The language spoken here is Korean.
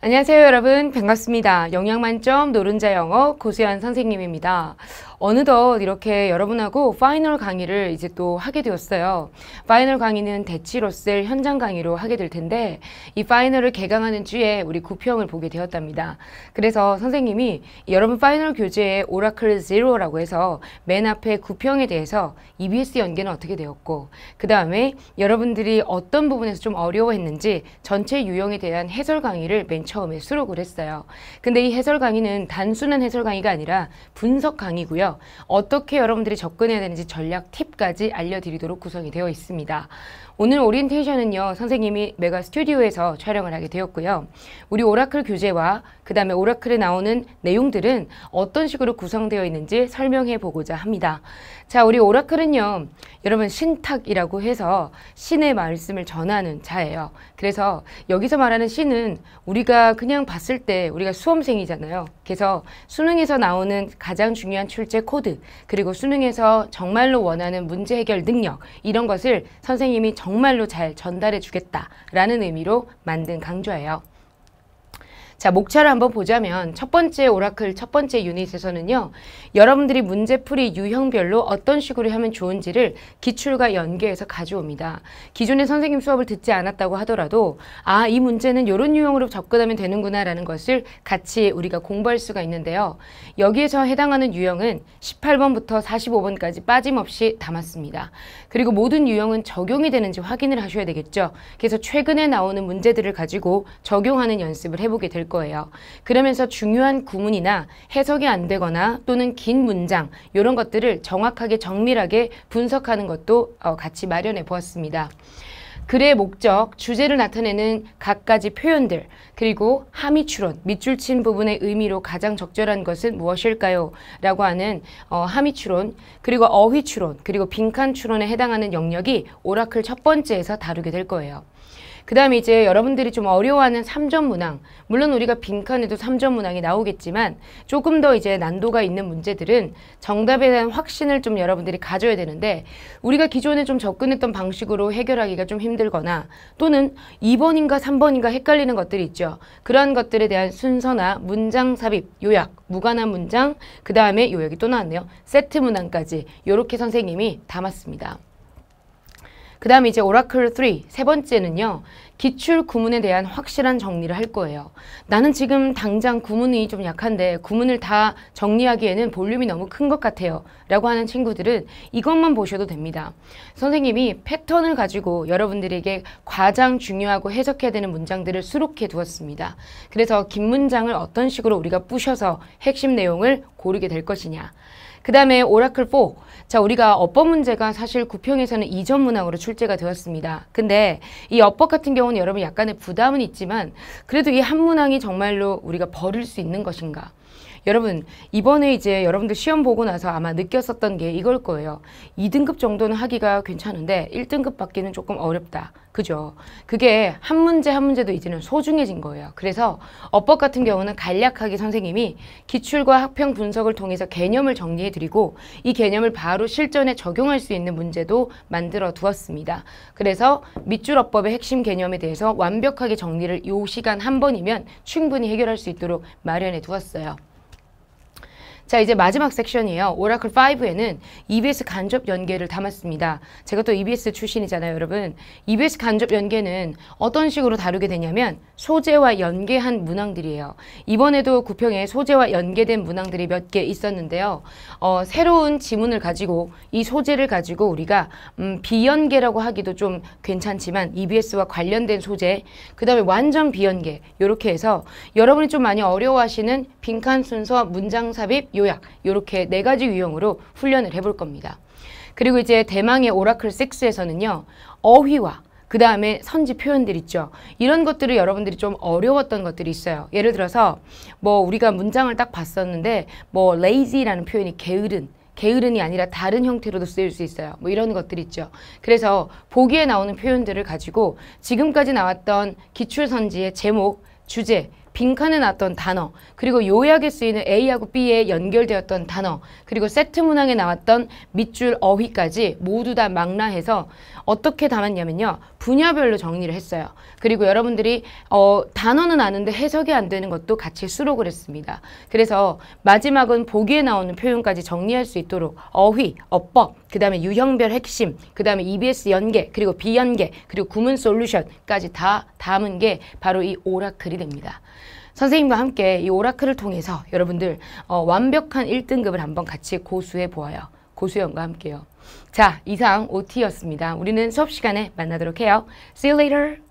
안녕하세요 여러분 반갑습니다. 영양만점 노른자 영어 고수연 선생님입니다. 어느덧 이렇게 여러분하고 파이널 강의를 이제 또 하게 되었어요. 파이널 강의는 대치로 셀 현장 강의로 하게 될 텐데 이 파이널을 개강하는 주에 우리 구평을 보게 되었답니다. 그래서 선생님이 여러분 파이널 교재에 오라클 제로라고 해서 맨 앞에 구평에 대해서 EBS 연계는 어떻게 되었고 그 다음에 여러분들이 어떤 부분에서 좀 어려워했는지 전체 유형에 대한 해설 강의를 맨 처음에 수록을 했어요. 근데 이 해설 강의는 단순한 해설 강의가 아니라 분석 강의고요. 어떻게 여러분들이 접근해야 되는지 전략 팁까지 알려드리도록 구성이 되어 있습니다. 오늘 오리엔테이션은요. 선생님이 메가 스튜디오에서 촬영을 하게 되었고요. 우리 오라클 교재와 그 다음에 오라클에 나오는 내용들은 어떤 식으로 구성되어 있는지 설명해 보고자 합니다. 자, 우리 오라클은요. 여러분 신탁이라고 해서 신의 말씀을 전하는 자예요. 그래서 여기서 말하는 신은 우리가 우리가 그냥 봤을 때 우리가 수험생이잖아요. 그래서 수능에서 나오는 가장 중요한 출제 코드 그리고 수능에서 정말로 원하는 문제 해결 능력 이런 것을 선생님이 정말로 잘 전달해 주겠다라는 의미로 만든 강좌예요. 자, 목차를 한번 보자면 첫 번째 오라클 첫 번째 유닛에서는요. 여러분들이 문제풀이 유형별로 어떤 식으로 하면 좋은지를 기출과 연계해서 가져옵니다. 기존에 선생님 수업을 듣지 않았다고 하더라도 아, 이 문제는 이런 유형으로 접근하면 되는구나라는 것을 같이 우리가 공부할 수가 있는데요. 여기에서 해당하는 유형은 18번부터 45번까지 빠짐없이 담았습니다. 그리고 모든 유형은 적용이 되는지 확인을 하셔야 되겠죠. 그래서 최근에 나오는 문제들을 가지고 적용하는 연습을 해보게 될 거예요. 그러면서 중요한 구문이나 해석이 안 되거나 또는 긴 문장 이런 것들을 정확하게 정밀하게 분석하는 것도 어, 같이 마련해 보았습니다. 글의 목적, 주제를 나타내는 각가지 표현들, 그리고 함의 추론, 밑줄 친 부분의 의미로 가장 적절한 것은 무엇일까요? 라고 하는 어, 함의 추론, 그리고 어휘 추론, 그리고 빈칸 추론에 해당하는 영역이 오라클 첫 번째에서 다루게 될 거예요. 그 다음에 이제 여러분들이 좀 어려워하는 삼전 문항 물론 우리가 빈칸에도 삼전 문항이 나오겠지만 조금 더 이제 난도가 있는 문제들은 정답에 대한 확신을 좀 여러분들이 가져야 되는데 우리가 기존에 좀 접근했던 방식으로 해결하기가 좀 힘들거나 또는 2번인가 3번인가 헷갈리는 것들이 있죠. 그러한 것들에 대한 순서나 문장 삽입, 요약, 무관한 문장, 그 다음에 요약이 또 나왔네요. 세트 문항까지 이렇게 선생님이 담았습니다. 그 다음에 이제 오라클 3, 세 번째는요. 기출 구문에 대한 확실한 정리를 할 거예요. 나는 지금 당장 구문이 좀 약한데 구문을 다 정리하기에는 볼륨이 너무 큰 것 같아요. 라고 하는 친구들은 이것만 보셔도 됩니다. 선생님이 패턴을 가지고 여러분들에게 가장 중요하고 해석해야 되는 문장들을 수록해 두었습니다. 그래서 긴 문장을 어떤 식으로 우리가 부셔서 핵심 내용을 고르게 될 것이냐. 그 다음에 오라클 4. 자, 우리가 어법 문제가 사실 구평에서는 이전 문항으로 출제가 되었습니다. 근데 이 어법 같은 경우 다가온 여러분 약간의 부담은 있지만 그래도 이 한문항이 정말로 우리가 버릴 수 있는 것인가 여러분 이번에 이제 여러분들 시험 보고 나서 아마 느꼈었던 게 이걸 거예요. 2등급 정도는 하기가 괜찮은데 1등급 받기는 조금 어렵다. 그죠? 그게 한 문제 한 문제도 이제는 소중해진 거예요. 그래서 어법 같은 경우는 간략하게 선생님이 기출과 학평 분석을 통해서 개념을 정리해드리고 이 개념을 바로 실전에 적용할 수 있는 문제도 만들어 두었습니다. 그래서 밑줄 어법의 핵심 개념에 대해서 완벽하게 정리를 요 시간 한 번이면 충분히 해결할 수 있도록 마련해 두었어요. 자 이제 마지막 섹션이에요. 오라클 5에는 EBS 간접 연계를 담았습니다. 제가 또 EBS 출신이잖아요 여러분. EBS 간접 연계는 어떤 식으로 다루게 되냐면 소재와 연계한 문항들이에요. 이번에도 구평에 소재와 연계된 문항들이 몇 개 있었는데요. 어, 새로운 지문을 가지고 이 소재를 가지고 우리가 음, 비연계라고 하기도 좀 괜찮지만 EBS와 관련된 소재 그 다음에 완전 비연계 이렇게 해서 여러분이 좀 많이 어려워하시는 빈칸 순서, 문장 삽입, 요약 이렇게 네 가지 유형으로 훈련을 해볼 겁니다. 그리고 이제 대망의 오라클 6에서는요. 어휘와 그 다음에 선지 표현들 있죠. 이런 것들을 여러분들이 좀 어려웠던 것들이 있어요. 예를 들어서 뭐 우리가 문장을 딱 봤었는데 뭐 lazy라는 표현이 게으른 게으른이 아니라 다른 형태로도 쓰일 수 있어요. 뭐 이런 것들 있죠. 그래서 보기에 나오는 표현들을 가지고 지금까지 나왔던 기출선지의 제목, 주제, 빈칸에 나왔던 단어, 그리고 요약에 쓰이는 A하고 B에 연결되었던 단어, 그리고 세트 문항에 나왔던 밑줄 어휘까지 모두 다 망라해서 어떻게 담았냐면요. 분야별로 정리를 했어요. 그리고 여러분들이 어, 단어는 아는데 해석이 안 되는 것도 같이 수록을 했습니다. 그래서 마지막은 보기에 나오는 표현까지 정리할 수 있도록 어휘, 어법, 그 다음에 유형별 핵심, 그 다음에 EBS 연계, 그리고 비연계, 그리고 구문 솔루션까지 다 담은 게 바로 이 오라클이 됩니다. 선생님과 함께 이 오라클을 통해서 여러분들 어, 완벽한 1등급을 한번 같이 고수해 보아요. 고수연과 함께요. 자, 이상 OT였습니다. 우리는 수업 시간에 만나도록 해요. See you later!